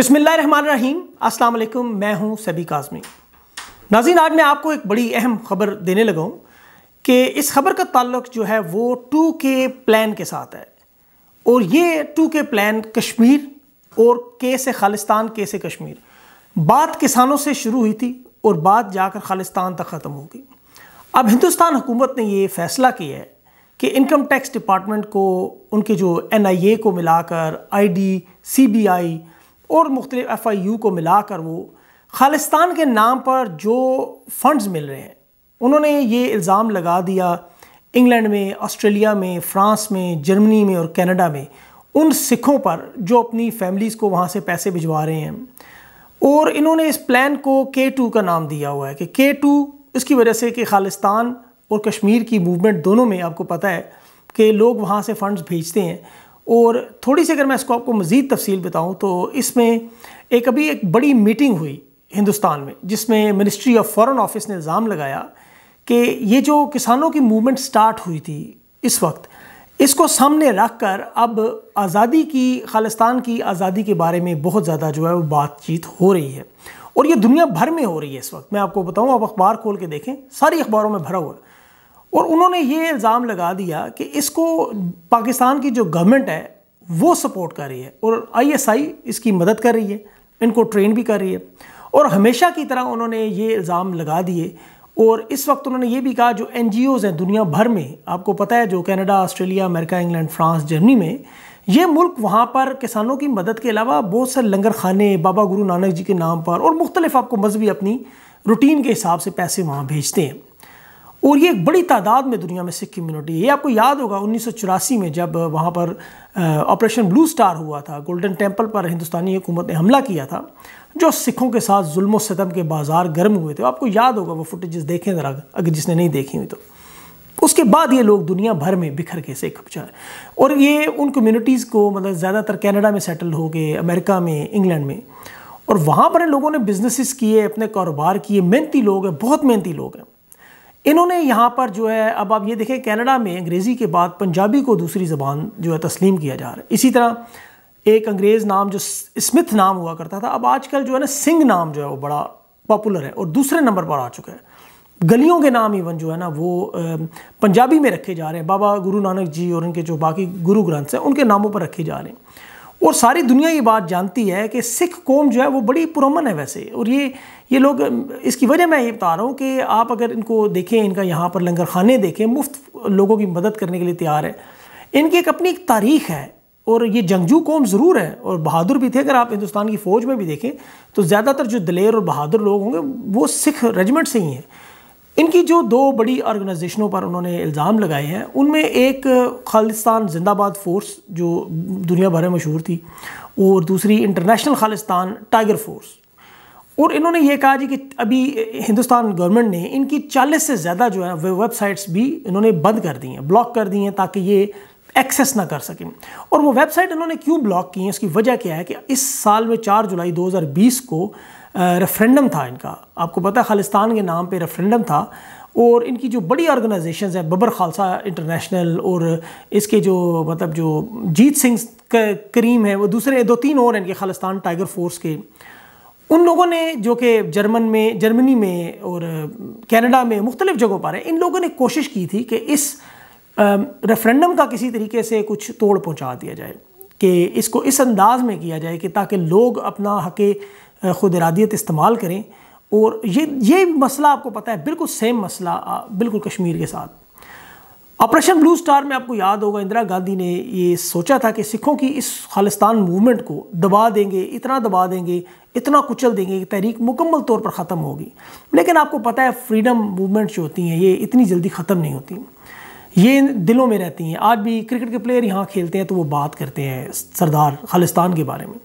रहीम अस्सलाम मैं हूं सभी काजमी नाजीन आज मैं आपको एक बड़ी अहम खबर देने लगा हूं कि इस खबर का ताल्लुक जो है वो टू के प्लान के साथ है और ये टू के प्लान कश्मीर और के से खालिस्तान के से कश्मीर बात किसानों से शुरू हुई थी और बात जाकर खालिस्तान तक ख़त्म हो गई अब हिंदुस्तान हुकूमत ने ये फ़ैसला किया है कि इनकम टैक्स डिपार्टमेंट को उनके जो एन आई ए को मिलाकर I D C B I और मुख्तलि एफ आई यू को मिला कर वो खालिस्तान के नाम पर जो फंड्स मिल रहे हैं उन्होंने ये इल्ज़ाम लगा दिया इंग्लैंड में ऑस्ट्रेलिया में फ्रांस में जर्मनी में और कनाडा में उन सिखों पर जो अपनी फैमिलीज़ को वहाँ से पैसे भिजवा रहे हैं और इन्होंने इस प्लान को के टू का नाम दिया हुआ है कि के टू इसकी वजह से कि खालिस्तान और कश्मीर की मूवमेंट दोनों में आपको पता है कि लोग वहाँ से फ़ंड्स भेजते हैं और थोड़ी सी अगर मैं इसको आपको मज़ीद तफसील बताऊँ तो इसमें एक अभी एक बड़ी मीटिंग हुई हिंदुस्तान में जिसमें मिनिस्ट्री ऑफ फॉरेन ऑफिस ने इल्ज़ाम लगाया कि ये जो किसानों की मूवमेंट स्टार्ट हुई थी इस वक्त इसको सामने रख कर अब आज़ादी की खालिस्तान की आज़ादी के बारे में बहुत ज़्यादा जो है वो बातचीत हो रही है और ये दुनिया भर में हो रही है इस वक्त मैं आपको बताऊँ आप अखबार खोल के देखें सारी अखबारों में भरा हुआ है और उन्होंने ये इल्ज़ाम लगा दिया कि इसको पाकिस्तान की जो गवर्नमेंट है वो सपोर्ट कर रही है और आईएसआई इसकी मदद कर रही है इनको ट्रेन भी कर रही है और हमेशा की तरह उन्होंने ये इल्ज़ाम लगा दिए और इस वक्त उन्होंने ये भी कहा जो एन हैं दुनिया भर में आपको पता है जो Canada Australia America England France Germany में ये मुल्क वहाँ पर किसानों की मदद के अलावा बहुत सारे लंगर खाने बाबा गुरु नानक जी के नाम पर और मुख्तलिफ आपको मजहबी अपनी रूटीन के हिसाब से पैसे वहाँ भेजते हैं और ये एक बड़ी तादाद में दुनिया में सिख कम्युनिटी ये आपको याद होगा उन्नीस में जब वहाँ पर ऑपरेशन ब्लू स्टार हुआ था गोल्डन टेम्पल पर हिंदुस्तानी हुकूमत ने हमला किया था जो सिखों के साथ जुल्म सितम के बाजार गर्म हुए थे आपको याद होगा वो फुटेज़ देखें ज़रा अगर जिसने नहीं देखी हुई तो उसके बाद ये लोग दुनिया भर में बिखर के सिख जाए और ये उन कम्युनिटीज़ को मतलब ज़्यादातर कनाडा में सेटल हो गए अमेरिका में इंग्लैंड में और वहाँ पर लोगों ने बिजनेसिस किए अपने कारोबार किए मेहनती लोग हैं बहुत मेहनती लोग हैं इन्होंने यहाँ पर जो है अब आप ये देखें कनाडा में अंग्रेज़ी के बाद पंजाबी को दूसरी ज़बान जो है तस्लीम किया जा रहा है इसी तरह एक अंग्रेज़ नाम जो स्मिथ नाम हुआ करता था अब आजकल जो है ना सिंह नाम जो है वो बड़ा पॉपुलर है और दूसरे नंबर पर आ चुका है गलियों के नाम इवन जो है ना वो पंजाबी में रखे जा रहे हैं बाबा गुरु नानक जी और उनके जो बाकी गुरु ग्रंथ हैं उनके नामों पर रखे जा रहे हैं और सारी दुनिया ये बात जानती है कि सिख कौम जो है वो बड़ी पुरमन है वैसे और ये ये लोग इसकी वजह मैं ये बता रहा हूँ कि आप अगर इनको देखें इनका यहाँ पर लंगर खाने देखें मुफ्त लोगों की मदद करने के लिए तैयार है इनकी एक अपनी एक तारीख है और ये जंगजू कौम ज़रूर है और बहादुर भी थे अगर आप हिंदुस्तान की फ़ौज में भी देखें तो ज़्यादातर जो दलेर और बहादुर लोग होंगे वो सिख रेजिमेंट से ही हैं इनकी जो दो बड़ी ऑर्गेनाइजेशनों पर उन्होंने इल्ज़ाम लगाए हैं उनमें एक खालिस्तान जिंदाबाद फोर्स जो दुनिया भर में मशहूर थी और दूसरी इंटरनेशनल खालिस्तान टाइगर फोर्स और इन्होंने ये कहा जी कि अभी हिंदुस्तान गवर्नमेंट ने इनकी 40 से ज़्यादा जो है वे वेबसाइट्स भी इन्होंने बंद कर दी हैं ब्लॉक कर दी हैं ताकि ये एक्सेस ना कर सकें और वो वेबसाइट इन्होंने क्यों ब्लॉक की है इसकी वजह क्या है कि इस साल में 4 जुलाई 2020 को रेफरेंडम था इनका आपको पता है खालिस्तान के नाम पे रेफरेंडम था और इनकी जो बड़ी ऑर्गेनाइजेशंस हैं बबर खालसा इंटरनेशनल और इसके जो मतलब जो जीत सिंह करीम है वो दूसरे दो तीन और हैं इनके खालिस्तान टाइगर फोर्स के उन लोगों ने जो कि जर्मन में जर्मनी में और कैनेडा में मुख्तलिफ़ जगहों पर है इन लोगों ने कोशिश की थी कि इस रेफरेंडम का किसी तरीके से कुछ तोड़ पहुँचा दिया जाए कि इसको इस अंदाज़ में किया जाए कि ताकि लोग अपना हक़ ख़ुद इरादियत इस्तेमाल करें और ये ये मसला आपको पता है बिल्कुल सेम मसला बिल्कुल कश्मीर के साथ ऑपरेशन ब्लू स्टार में आपको याद होगा इंदिरा गांधी ने ये सोचा था कि सिखों की इस खालिस्तान मूवमेंट को दबा देंगे इतना दबा देंगे इतना कुचल देंगे कि तहरीक मुकम्मल तौर पर ख़त्म होगी लेकिन आपको पता है फ्रीडम मूवमेंट जो होती हैं ये इतनी जल्दी ख़त्म नहीं होती ये दिलों में रहती हैं आज भी क्रिकेट के प्लेयर यहाँ खेलते हैं तो वो बात करते हैं सरदार खालिस्तान के बारे में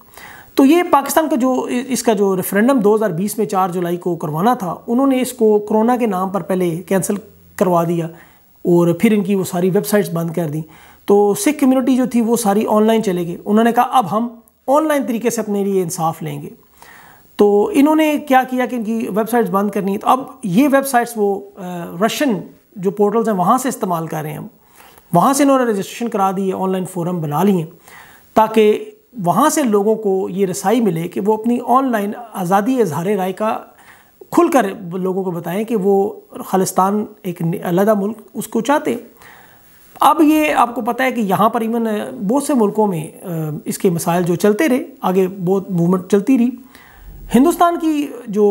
तो ये पाकिस्तान का जो इसका जो रेफरेंडम 2020 में 4 जुलाई को करवाना था उन्होंने इसको कोरोना के नाम पर पहले कैंसिल करवा दिया और फिर इनकी वो सारी वेबसाइट्स बंद कर दी तो सिख कम्युनिटी जो थी वो सारी ऑनलाइन चले गए उन्होंने कहा अब हम ऑनलाइन तरीके से अपने लिए इंसाफ लेंगे तो इन्होंने क्या किया कि इनकी वेबसाइट्स बंद करनी तो अब ये वेबसाइट्स वो रशियन जो पोर्टल्स हैं वहाँ से इस्तेमाल कर रहे हैं हम वहाँ से इन्होंने रजिस्ट्रेशन करा दी है ऑनलाइन फोरम बना लिए ताकि वहाँ से लोगों को ये रसाई मिले कि वो अपनी ऑनलाइन आज़ादी इजहार राय का खुलकर लोगों को बताएं कि वो खालिस्तान एक अलहदा मुल्क उसको चाहते अब ये आपको पता है कि यहाँ पर इवन बहुत से मुल्कों में इसके मसाइल जो चलते रहे आगे बहुत मूवमेंट चलती रही हिंदुस्तान की जो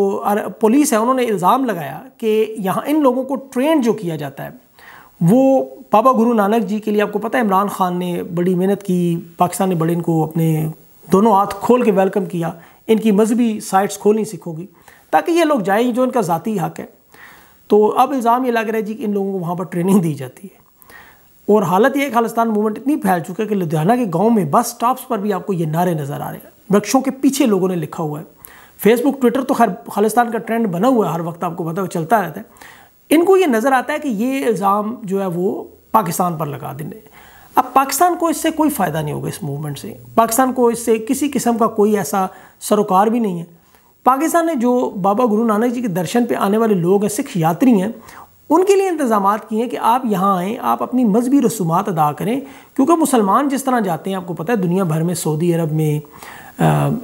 पुलिस है उन्होंने इल्ज़ाम लगाया कि यहाँ इन लोगों को ट्रेंड जो किया जाता है वो बाबा गुरु नानक जी के लिए आपको पता है इमरान खान ने बड़ी मेहनत की पाकिस्तान ने बड़े इनको अपने दोनों हाथ खोल के वेलकम किया इनकी मजहबी साइट्स खोलनी सीखोगी ताकि ये लोग जाए जो इनका ज़ाती हक है तो अब इल्ज़ाम ये लग रहा है जी कि इन लोगों को वहाँ पर ट्रेनिंग दी जाती है और हालत ये खालिस्तान मूवमेंट इतनी फैल चुका है कि लुधियाना के गाँव में बस स्टॉप्स पर भी आपको ये नारे नज़र आ रहे हैं वृक्षों के पीछे लोगों ने लिखा हुआ है फेसबुक ट्विटर तो खैर खालिस्तान का ट्रेंड बना हुआ है हर वक्त आपको पता चलता रहता है इनको ये नज़र आता है कि ये इल्ज़ाम जो है वो पाकिस्तान पर लगा देने अब पाकिस्तान को इससे कोई फ़ायदा नहीं होगा इस मूवमेंट से पाकिस्तान को इससे किसी किस्म का कोई ऐसा सरोकार भी नहीं है पाकिस्तान ने जो बाबा गुरु नानक जी के दर्शन पे आने वाले लोग हैं सिख यात्री हैं उनके लिए इंतजाम किए हैं कि आप यहाँ आएँ आप अपनी मजहबी रसूमात अदा करें क्योंकि मुसलमान जिस तरह जाते हैं आपको पता है दुनिया भर में सऊदी अरब में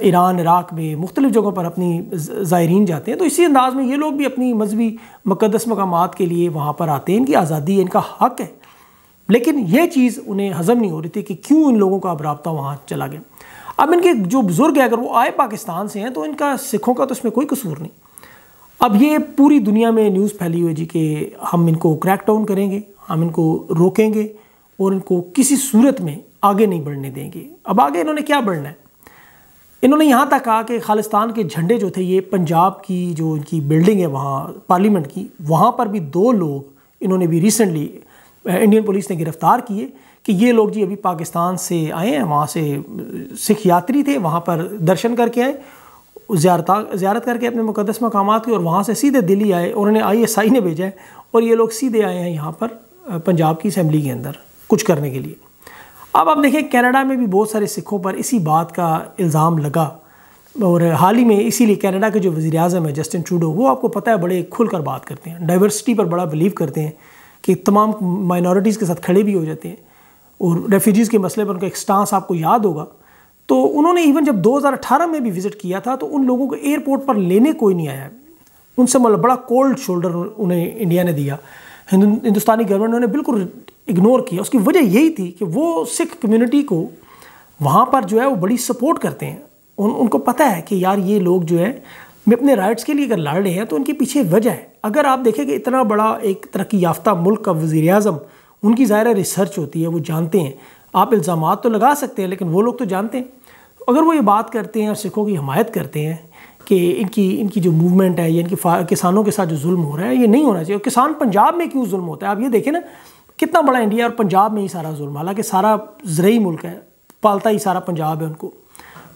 ईरान इराक में मुख्तलिफ़ जगहों पर अपनी ज़ायरीन जाते हैं तो इसी अंदाज़ में ये लोग भी अपनी मजहबी मुकदस मकाम के लिए वहाँ पर आते हैं इनकी आज़ादी इनका हक है लेकिन यह चीज़ उन्हें हज़म नहीं हो रही थी कि क्यों इन लोगों का अब रबता वहाँ चला गया अब इनके जो बुज़ुर्ग है अगर वो आए पाकिस्तान से हैं तो इनका सिखों का तो इसमें कोई कसूर नहीं अब ये पूरी दुनिया में न्यूज़ फैली हुई है जी कि हम इनको क्रैक डाउन करेंगे हम इनको रोकेंगे और इनको किसी सूरत में आगे नहीं बढ़ने देंगे अब आगे इन्होंने क्या बढ़ना है इन्होंने यहाँ तक कहा कि खालिस्तान के झंडे जो थे ये पंजाब की जो इनकी बिल्डिंग है वहाँ पार्लियामेंट की वहाँ पर भी दो लोग इन्होंने भी रिसेंटली इंडियन पुलिस ने गिरफ़्तार किए कि ये लोग जी अभी पाकिस्तान से आए हैं वहाँ से सिख यात्री थे वहाँ पर दर्शन करके आए ज्यारता ज्यारत करके अपने मुकदस मकाम की और वहाँ से सीधे दिल्ली आए और उन्हें आई एस आई ने भेजा है और ये लोग सीधे आए हैं यहाँ पर पंजाब की असम्बली के अंदर कुछ करने के लिए अब आप देखें कैनेडा में भी बहुत सारे सिखों पर इसी बात का इल्ज़ाम लगा और हाल ही में इसीलिए कनाडा के जो वज़ी अजम है जस्टिन ट्रूडो वो आपको पता है बड़े खुल कर बात करते हैं डाइवर्सिटी पर बड़ा बिलीव करते हैं कि तमाम माइनॉरिटीज़ के साथ खड़े भी हो जाते हैं और रेफ्यूजीज़ के मसले पर उनका एक स्टांस आपको याद होगा तो उन्होंने इवन जब 2018 में भी विज़िट किया था तो उन लोगों को एयरपोर्ट पर लेने कोई नहीं आया उनसे मतलब बड़ा कोल्ड शोल्डर उन्हें इंडिया ने दिया हिंदुस्तानी गवर्नमेंट ने बिल्कुल इग्नोर किया उसकी वजह यही थी कि वो सिख कम्युनिटी को वहाँ पर जो है वो बड़ी सपोर्ट करते हैं उन उनको पता है कि यार ये लोग जो है मैं अपने राइट्स के लिए अगर लड़ रहे हैं तो उनके पीछे वजह है अगर आप देखें कि इतना बड़ा एक तरक्की याफ्ता मुल्क का वज़ी अजम उनकी ज़ाहिर रिसर्च होती है वो जानते हैं आप इल्ज़ाम तो लगा सकते हैं लेकिन वो लोग तो जानते हैं अगर वो ये बात करते हैं और सिखों की हमायत करते हैं कि इनकी इनकी जो मूवमेंट है या इनकी किसानों के साथ जो जुल्म हो रहा है ये नहीं होना चाहिए और किसान पंजाब में क्यों जुल्म होता है आप ये देखें ना कितना बड़ा इंडिया और पंजाब में ही सारा जुल्म हालांकि सारा जरिए मुल्क है पालता ही सारा पंजाब है उनको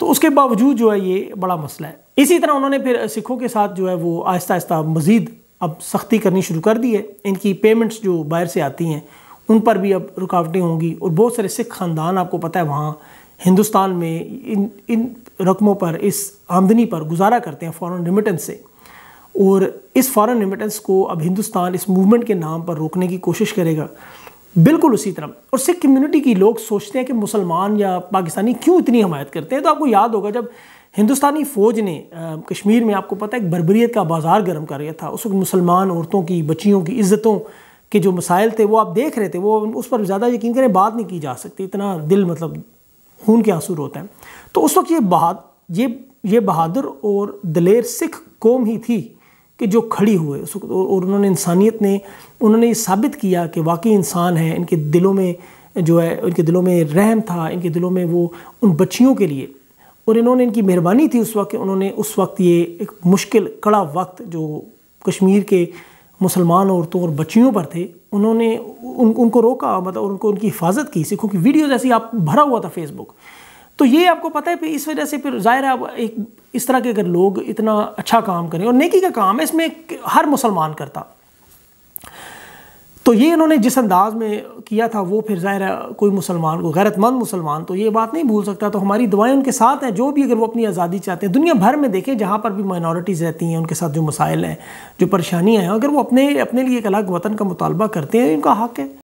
तो उसके बावजूद जो है ये बड़ा मसला है इसी तरह उन्होंने फिर सिखों के साथ जो है वो आहिस्ता आहिस्ता मज़ीद अब सख्ती करनी शुरू कर दी है इनकी पेमेंट्स जो बाहर से आती हैं उन पर भी अब रुकावटें होंगी और बहुत सारे सिख ख़ानदान आपको पता है वहाँ हिंदुस्तान में इन इन रकमों पर इस आमदनी पर गुजारा करते हैं फॉरेन रिमिटेंस से और इस फॉरेन रिमिटेंस को अब हिंदुस्तान इस मूवमेंट के नाम पर रोकने की कोशिश करेगा बिल्कुल उसी तरह और सिख कम्युनिटी की लोग सोचते हैं कि मुसलमान या पाकिस्तानी क्यों इतनी हमायत करते हैं तो आपको याद होगा जब हिंदुस्तानी फ़ौज ने कश्मीर में आपको पता है एक बरबरीत का बाज़ार गर्म कर रहा था उस वक्त मुसलमान औरतों की बच्चियों की इज़्ज़तों के जो मसाइल थे वो आप देख रहे थे वो उस पर ज़्यादा यकीन करें बात नहीं की जा सकती इतना दिल मतलब खून के आंसू रोते हैं तो उस वक्त ये बहाद ये ये बहादुर और दलेर सिख कौम ही थी कि जो खड़ी हुए उस और उन्होंने इंसानियत ने उन्होंने ये साबित किया कि वाकई इंसान है इनके दिलों में जो है इनके दिलों में रहम था इनके दिलों में वो उन बच्चियों के लिए और इन्होंने इनकी मेहरबानी थी उस वक्त उन्होंने उस वक्त ये एक मुश्किल कड़ा वक्त जो कश्मीर के मुसलमान औरतों और बच्चियों पर थे उन्होंने उन उनको रोका मतलब उनको उनकी हिफाजत की सिखों की वीडियो जैसी आप भरा हुआ था फेसबुक तो ये आपको पता है इस वजह से फिर जाहिर है आप एक इस तरह के अगर लोग इतना अच्छा काम करें और नेकी का काम है इसमें हर मुसलमान करता तो ये इन्होंने जिस अंदाज में किया था वो फिर ज़ाहिर है कोई मुसलमान को गैरतमंद मुसलमान तो ये बात नहीं भूल सकता तो हमारी दवाएँ उनके साथ हैं जो भी अगर वो अपनी आज़ादी चाहते हैं दुनिया भर में देखें जहाँ पर भी माइनॉरिटीज़ रहती हैं उनके साथ जो मसाइल हैं जो परेशानियाँ हैं अगर वो अपने अपने लिए एक अलग वतन का मुतालबा करते हैं इनका हक है